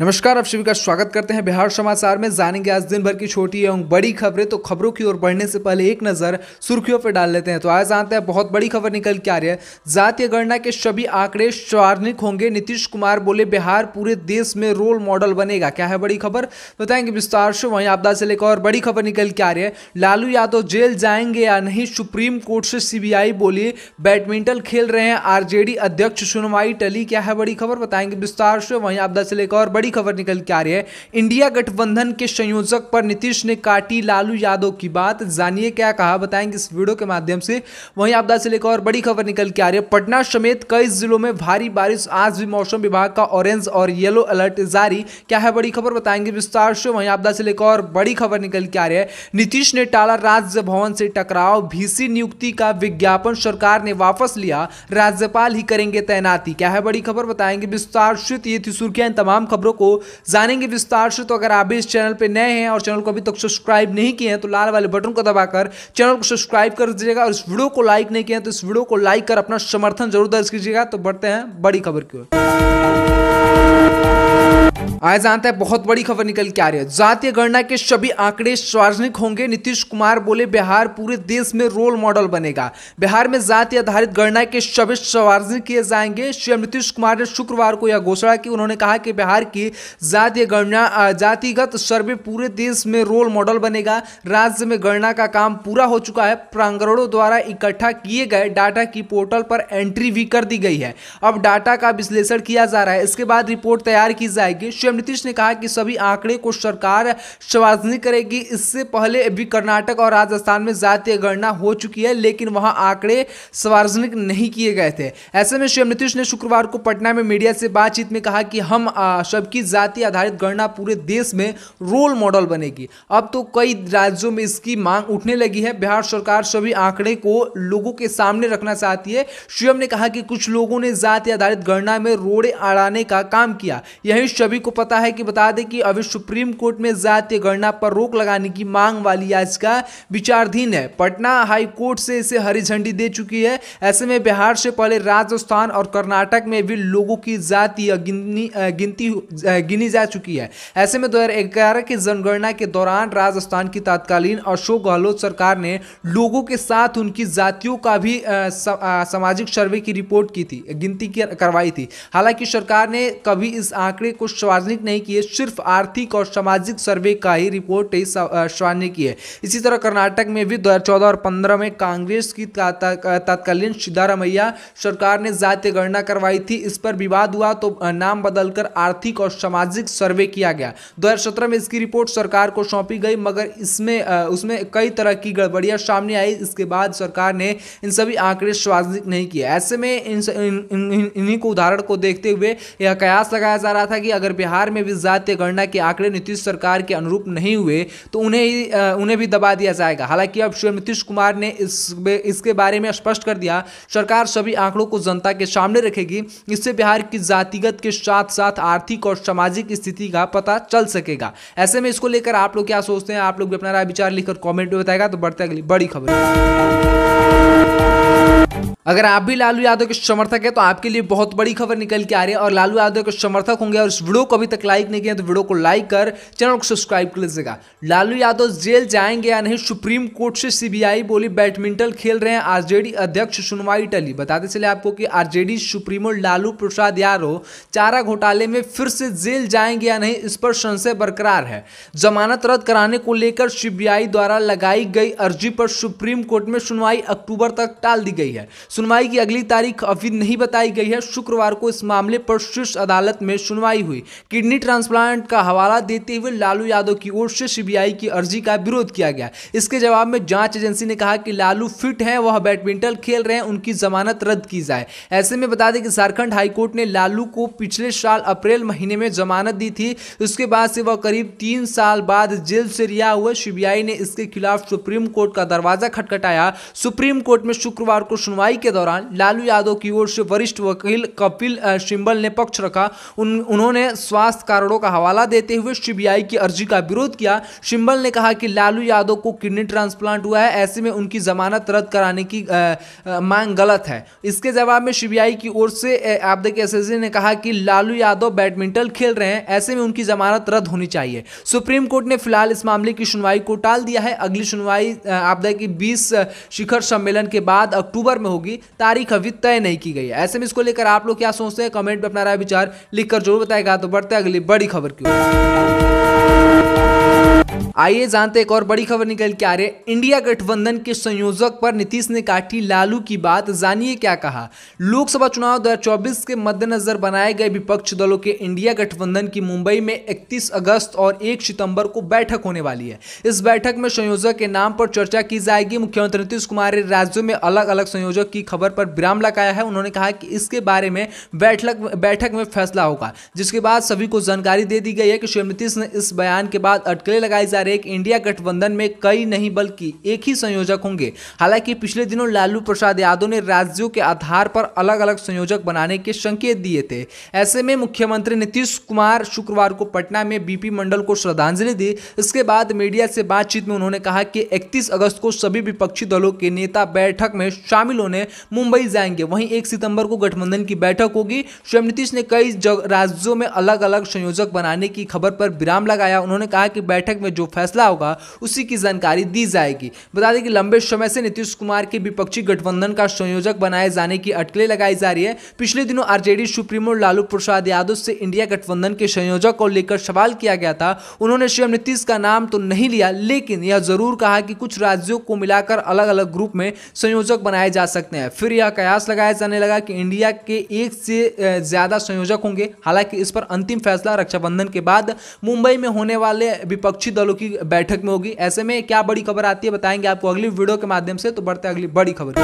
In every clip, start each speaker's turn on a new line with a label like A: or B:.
A: नमस्कार आप सभी का स्वागत करते हैं बिहार समाचार में जानेंगे आज दिन भर की छोटी एवं बड़ी खबरें तो खबरों की ओर बढ़ने से पहले एक नज़र सुर्खियों पर डाल लेते हैं तो आज जानते हैं बहुत बड़ी खबर निकल के आ रही है जातीय गणना के सभी आंकड़े सार्वजनिक होंगे नीतीश कुमार बोले बिहार पूरे देश में रोल मॉडल बनेगा क्या है बड़ी खबर बताएंगे विस्तार से वहीं आपदा से लेकर और बड़ी खबर निकल के आ रही है लालू यादव जेल जाएंगे या नहीं सुप्रीम कोर्ट से सीबीआई बोली बैडमिंटन खेल रहे हैं आरजेडी अध्यक्ष सुनवाई टली क्या है बड़ी खबर बताएंगे विस्तार से वहीं आपदा से लेकर और बड़ी बड़ी खबर निकल के आ रही है इंडिया गठबंधन के संयोजक पर नीतीश ने काटी लालू यादव की बात जानिए क्या कहा बताएंगे इस वीडियो के माध्यम से वहीं आपदा से लेकर और बड़ी खबर निकल के आ रही है पटना समेत कई जिलों में भारी बारिश आज भी मौसम विभाग का ऑरेंज और येलो अलर्ट जारी क्या है बड़ी खबर बताएंगे विस्तार से वहीं आपदा से लेकर और बड़ी खबर निकल के आ रही है नीतीश ने टाला राज्य भवन से टकराव भीसी नियुक्ति का विज्ञापन सरकार ने वापस लिया राज्यपाल ही करेंगे तैनाती क्या है बड़ी खबर बताएंगे विस्तार से तो ये थी सुर्खियां तमाम खबरों को जानेंगे विस्तार से तो अगर आप भी इस चैनल पर नए हैं और चैनल को अभी तक सब्सक्राइब नहीं किए हैं तो लाल वाले बटन को दबाकर चैनल को सब्सक्राइब कर दीजिएगा और इस वीडियो को लाइक नहीं किया तो इस वीडियो को लाइक कर अपना समर्थन जरूर दर्ज कीजिएगा तो बढ़ते हैं बड़ी खबर की ओर आज जानते हैं बहुत बड़ी खबर निकल के आ रही है जातीय गणना के सभी आंकड़े सार्वजनिक होंगे नीतीश कुमार बोले बिहार पूरे देश में रोल मॉडल बनेगा बिहार में जाति आधारित गणना के सभी सार्वजनिक किए जाएंगे सीएम नीतीश कुमार ने शुक्रवार को यह घोषणा की उन्होंने कहा कि बिहार की जातीय गणना जातिगत सर्वे पूरे देश में रोल मॉडल बनेगा राज्य में गणना का काम पूरा हो चुका है प्रांगणों द्वारा इकट्ठा किए गए डाटा की पोर्टल पर एंट्री भी कर दी गई है अब डाटा का विश्लेषण किया जा रहा है इसके बाद रिपोर्ट तैयार की जाएगी सीएम नीतीश ने कहा कि सभी आंकड़े को सरकार सार्वजनिक करेगी इससे पहले भी कर्नाटक और राजस्थान में जातीय गणना हो चुकी है लेकिन वहां आंकड़े सार्वजनिक नहीं किए गए थे ऐसे में सीएम नीतीश ने शुक्रवार को पटना में मीडिया से बातचीत में कहा कि हम सबकी जाति आधारित गणना पूरे देश में रोल मॉडल बनेगी अब तो कई राज्यों में इसकी मांग उठने लगी है बिहार सरकार सभी आंकड़े को लोगों के सामने रखना चाहती है सीएम ने कहा कि कुछ लोगों ने जाति आधारित गणना में रोड़े अड़ाने का काम किया यही सभी को पता है कि बता दें कि अभी सुप्रीम कोर्ट में जातीय गणना पर रोक लगाने की मांग वाली याचिका विचाराधीन है पटना हाई कोर्ट से इसे हरी झंडी दे चुकी है ऐसे में बिहार से पहले राजस्थान और कर्नाटक में भी लोगों की जातीय गिनती गिनी जा चुकी है ऐसे में दो की जनगणना के दौरान राजस्थान की तत्कालीन अशोक गहलोत सरकार ने लोगों के साथ उनकी जातियों का भी सामाजिक सर्वे की रिपोर्ट की थी गिनती करवाई थी हालांकि सरकार ने कभी इस आंकड़े को सार्वजनिक नहीं किए सिर्फ आर्थिक और सामाजिक सर्वे का ही रिपोर्ट तेईस श्वान ने की है इसी तरह कर्नाटक में भी दो और पंद्रह में कांग्रेस की तत्कालीन सिद्धारमैया सरकार ने जातीय गणना करवाई थी इस पर विवाद हुआ तो नाम बदलकर आर्थिक और सामाजिक सर्वे किया गया दो में इसकी रिपोर्ट सरकार को सौंपी गई मगर इसमें उसमें कई तरह की गड़बड़ियां सामने आई इसके बाद सरकार ने इन सभी आंकड़े सार्वजनिक नहीं किए ऐसे में इन्हीं को उदाहरण को देखते हुए यह कयास लगाया जा रहा था कि अगर बिहार बिहार में भी जातीय गणना के आंकड़े नीतीश सरकार के अनुरूप नहीं हुए तो उन्हें उन्हें भी दबा दिया जाएगा हालांकि अब सीएम नीतीश कुमार ने इस इसके बारे में स्पष्ट कर दिया सरकार सभी आंकड़ों को जनता के सामने रखेगी इससे बिहार की जातिगत के साथ साथ आर्थिक और सामाजिक स्थिति का पता चल सकेगा ऐसे में इसको लेकर आप लोग क्या सोचते हैं आप लोग भी अपना राय विचार लिखकर कॉमेंट में बताएगा तो बढ़ते अगली बड़ी खबर अगर आप भी लालू यादव के समर्थक है तो आपके लिए बहुत बड़ी खबर निकल के आ रही है और लालू यादव के समर्थक होंगे और इस वीडियो को अभी तक लाइक नहीं किया तो वीडियो को लाइक कर चैनल को सब्सक्राइब कर लीजिएगा लालू यादव जेल जाएंगे या नहीं सुप्रीम कोर्ट से सीबीआई बोली बैडमिंटन खेल रहे हैं आरजेडी अध्यक्ष सुनवाई टली बताते चले आपको कि आरजेडी सुप्रीमो लालू प्रसाद यादव चारा घोटाले में फिर से जेल जाएंगे या नहीं इस पर संशय बरकरार है जमानत रद्द कराने को लेकर सीबीआई द्वारा लगाई गई अर्जी पर सुप्रीम कोर्ट में सुनवाई अक्टूबर तक टाल दी गई है सुनवाई की अगली तारीख अभी नहीं बताई गई है शुक्रवार को इस मामले पर शीर्ष अदालत में सुनवाई हुई किडनी ट्रांसप्लांट का हवाला देते हुए लालू यादव की ओर से सीबीआई की अर्जी का विरोध किया गया इसके जवाब में जांच एजेंसी ने कहा कि लालू फिट हैं वह बैडमिंटन खेल रहे हैं उनकी जमानत रद्द की जाए ऐसे में बता दें कि झारखंड हाईकोर्ट ने लालू को पिछले साल अप्रैल महीने में जमानत दी थी उसके बाद से वह करीब तीन साल बाद जेल से रिहा हुए सीबीआई ने इसके खिलाफ सुप्रीम कोर्ट का दरवाजा खटखटाया सुप्रीम कोर्ट में शुक्रवार को सुनवाई के के दौरान लालू यादव की ओर से वरिष्ठ वकील कपिल सिंबल ने पक्ष रखा उन उन्होंने स्वास्थ्य कारणों का हवाला देते हुए सीबीआई की अर्जी का विरोध किया सिंबल ने कहा कि लालू यादव को किडनी ट्रांसप्लांट हुआ है ऐसे में उनकी जमानत रद्द कराने की मांग गलत है इसके जवाब में सीबीआई की ओर से आबदक एस ने कहा कि लालू यादव बैडमिंटन खेल रहे हैं ऐसे में उनकी जमानत रद्द होनी चाहिए सुप्रीम कोर्ट ने फिलहाल इस मामले की सुनवाई को टाल दिया है अगली सुनवाई आबदा की बीस शिखर सम्मेलन के बाद अक्टूबर में होगी होगी तारीख अभी तय नहीं की गई है ऐसे में इसको लेकर आप लोग क्या सोचते हैं कमेंट में अपना राय विचार लिखकर जरूर बताएगा तो बढ़ते अगली बड़ी खबर की आइए जानते एक और बड़ी खबर निकल के आ रही है इंडिया गठबंधन के संयोजक पर नीतीश ने काटी लालू की बात जानिए क्या कहा लोकसभा चुनाव 2024 के मद्देनजर बनाए गए विपक्ष दलों के इंडिया गठबंधन की मुंबई में 31 अगस्त और 1 सितंबर को बैठक होने वाली है इस बैठक में संयोजक के नाम पर चर्चा की जाएगी मुख्यमंत्री नीतीश कुमार ने राज्यों में अलग अलग संयोजक की खबर पर विराम लगाया है उन्होंने कहा कि इसके बारे में बैठक बैठक में फैसला होगा जिसके बाद सभी को जानकारी दे दी गई है कि श्री नीतीश ने इस बयान के बाद अटकले लगाई जा रही एक इंडिया गठबंधन में कई नहीं बल्कि एक ही संयोजक होंगे हालांकि पिछले दिनों लालू प्रसाद यादव ने राज्यों के आधार पर अलग अलग संयोजक बनाने के संकेत दिए थे ऐसे में मुख्यमंत्री नीतीश कुमार शुक्रवार को पटना में बीपी मंडल को श्रद्धांजलि दी इसके बाद मीडिया से बातचीत में उन्होंने कहा कि इकतीस अगस्त को सभी विपक्षी दलों के नेता बैठक में शामिल होने मुंबई जाएंगे वहीं एक सितंबर को गठबंधन की बैठक होगी स्वयं नीतीश ने कई राज्यों में अलग अलग संयोजक बनाने की खबर पर विराम लगाया उन्होंने कहा कि बैठक में जो फैसला होगा उसी की जानकारी दी जाएगी बता दें कि लंबे समय से नीतीश कुमार के विपक्षी गठबंधन का संयोजक बनाए जाने की अटकले लगाई जा रही है पिछले दिनों आरजेडी सुप्रीमो लालू प्रसाद यादव से इंडिया गठबंधन के संयोजक को लेकर सवाल किया गया था उन्होंने सीएम नीतीश का नाम तो नहीं लिया लेकिन यह जरूर कहा कि कुछ राज्यों को मिलाकर अलग अलग ग्रुप में संयोजक बनाए जा सकते हैं फिर यह कयास लगाया जाने लगा कि इंडिया के एक से ज़्यादा संयोजक होंगे हालांकि इस पर अंतिम फैसला रक्षाबंधन के बाद मुंबई में होने वाले विपक्षी दलों की बैठक में होगी ऐसे में क्या बड़ी खबर आती है बताएंगे आपको अगली वीडियो के माध्यम से तो बढ़ते अगली बड़ी खबर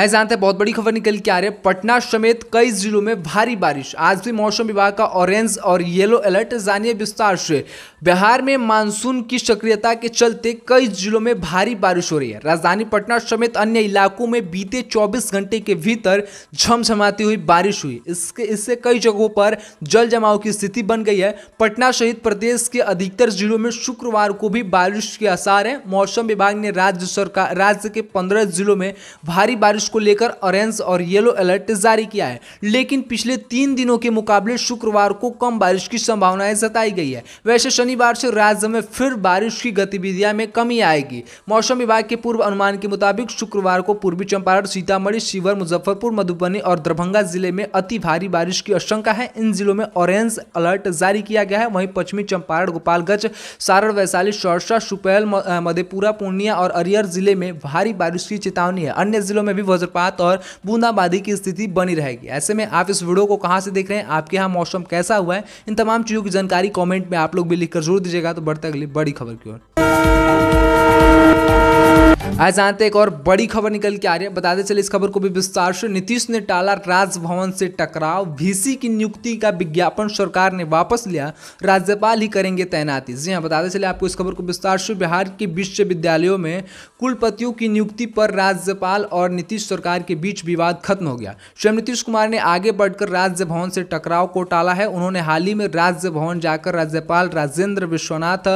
A: आए जानते हैं बहुत बड़ी खबर निकल के आ रही है पटना समेत कई जिलों में भारी बारिश आज भी मौसम विभाग का ऑरेंज और येलो अलर्ट जानिए विस्तार से बिहार में मानसून की सक्रियता के चलते कई जिलों में भारी बारिश हो रही है राजधानी पटना समेत अन्य इलाकों में बीते 24 घंटे के भीतर झमझमाती हुई बारिश हुई इसके इससे कई जगहों पर जल जमाव की स्थिति बन गई है पटना सहित प्रदेश के अधिकतर जिलों में शुक्रवार को भी बारिश के आसार है मौसम विभाग ने राज्य सरकार राज्य के पंद्रह जिलों में भारी बारिश बारिश को लेकर ऑरेंज और येलो अलर्ट जारी किया है लेकिन पिछले तीन दिनों के मुकाबले शुक्रवार को कम बारिश की संभावनाएं जताई गई है वैसे शनिवार से राज्य में फिर बारिश की गतिविधियां में कमी आएगी मौसम विभाग के पूर्व अनुमान के मुताबिक शुक्रवार को पूर्वी चंपारण सीतामढ़ी शिवर मुजफ्फरपुर मधुबनी और दरभंगा जिले में अति भारी बारिश की आशंका है इन जिलों में ऑरेंज अलर्ट जारी किया गया है वहीं पश्चिमी चंपारण गोपालगंज सारण वैशाली सौरसा सुपैल मधेपुरा पूर्णिया और अरियर जिले में भारी बारिश की चेतावनी है अन्य जिलों में भी वज्रपात और बूंदाबांदी की स्थिति बनी रहेगी ऐसे में आप इस वीडियो को कहाँ से देख रहे हैं आपके यहाँ मौसम कैसा हुआ है इन तमाम चीज़ों की जानकारी कॉमेंट में आप लोग भी लिखकर जरूर दीजिएगा तो बढ़ते अगली बड़ी खबर की ओर आज जानते एक और बड़ी खबर निकल के आ रही है बताते चले इस खबर को भी विस्तार से नीतीश ने टाला राजभवन से टकराव वीसी की नियुक्ति का विज्ञापन सरकार ने वापस लिया राज्यपाल ही करेंगे तैनाती जी हाँ बताते चले आपको इस खबर को विस्तार से बिहार के विश्वविद्यालयों में कुलपतियों की नियुक्ति पर राज्यपाल और नीतीश सरकार के बीच विवाद खत्म हो गया स्वयं नीतीश कुमार ने आगे बढ़कर राज्यभवन से टकराव को टाला है उन्होंने हाल ही में राजभवन जाकर राज्यपाल राजेंद्र विश्वनाथ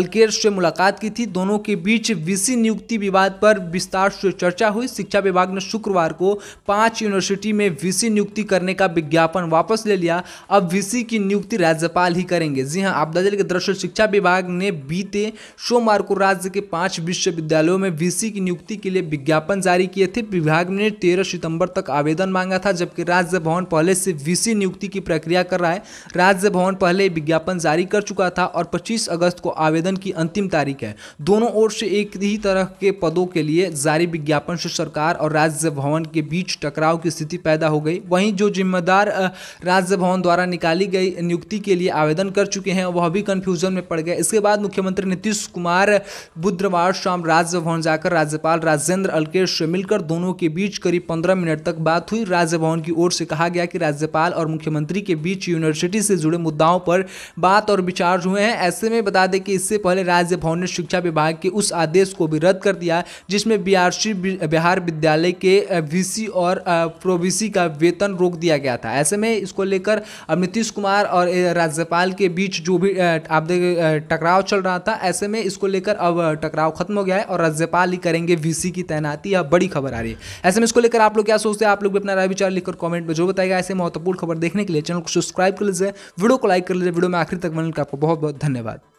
A: अलकेर से मुलाकात की थी दोनों के बीच वीसी नियुक्ति विवाद विवाद पर विस्तार से चर्चा हुई शिक्षा विभाग ने शुक्रवार को पांच यूनिवर्सिटी में वीसी नियुक्ति करने का विज्ञापन वापस ले लिया अब वीसी की नियुक्ति राज्यपाल ही करेंगे जी हाँ आपदा जिले के दृश्य शिक्षा विभाग ने बीते सोमवार को राज्य के पांच विश्वविद्यालयों में वीसी की नियुक्ति के लिए विज्ञापन जारी किए थे विभाग ने तेरह सितंबर तक आवेदन मांगा था जबकि राज्य भवन पहले से वीसी नियुक्ति की प्रक्रिया कर रहा है राज्य भवन पहले विज्ञापन जारी कर चुका था और पच्चीस अगस्त को आवेदन की अंतिम तारीख है दोनों ओर से एक ही तरह के पद पदों के लिए जारी विज्ञापन से सरकार और राज्य भवन के बीच टकराव की स्थिति पैदा हो गई वहीं जो जिम्मेदार राज्य भवन द्वारा निकाली गई नियुक्ति के लिए आवेदन कर चुके हैं वह भी कन्फ्यूजन में पड़ गए इसके बाद मुख्यमंत्री नीतीश कुमार बुधवार शाम राज्य भवन जाकर राज्यपाल राजेंद्र अलकेश से मिलकर दोनों के बीच करीब पंद्रह मिनट तक बात हुई राज्य भवन की ओर से कहा गया कि राज्यपाल और मुख्यमंत्री के बीच यूनिवर्सिटी से जुड़े मुद्दाओं पर बात और विचार हुए हैं ऐसे में बता दें कि इससे पहले राज्य भवन ने शिक्षा विभाग के उस आदेश को भी रद्द कर दिया है जिसमें बिहारसी बिहार विद्यालय के वीसी और प्रोवीसी का वेतन रोक दिया गया था ऐसे में इसको लेकर अब नीतीश कुमार और राज्यपाल के बीच जो भी आप टकराव चल रहा था ऐसे में इसको लेकर अब टकराव खत्म हो गया है और राज्यपाल ही करेंगे वीसी की तैनाती अब बड़ी खबर आ रही है ऐसे में इसको लेकर आप लोग क्या सोचते हैं आप लोग भी अपना राय विचार लिखकर कमेंट में जो बताएगा ऐसे महत्वपूर्ण खबर देखने के लिए चैनल को सब्सक्राइब कर लीजिए वीडियो को लाइक कर लीजिए वीडियो में आखिर तक बनने का आपको बहुत बहुत धन्यवाद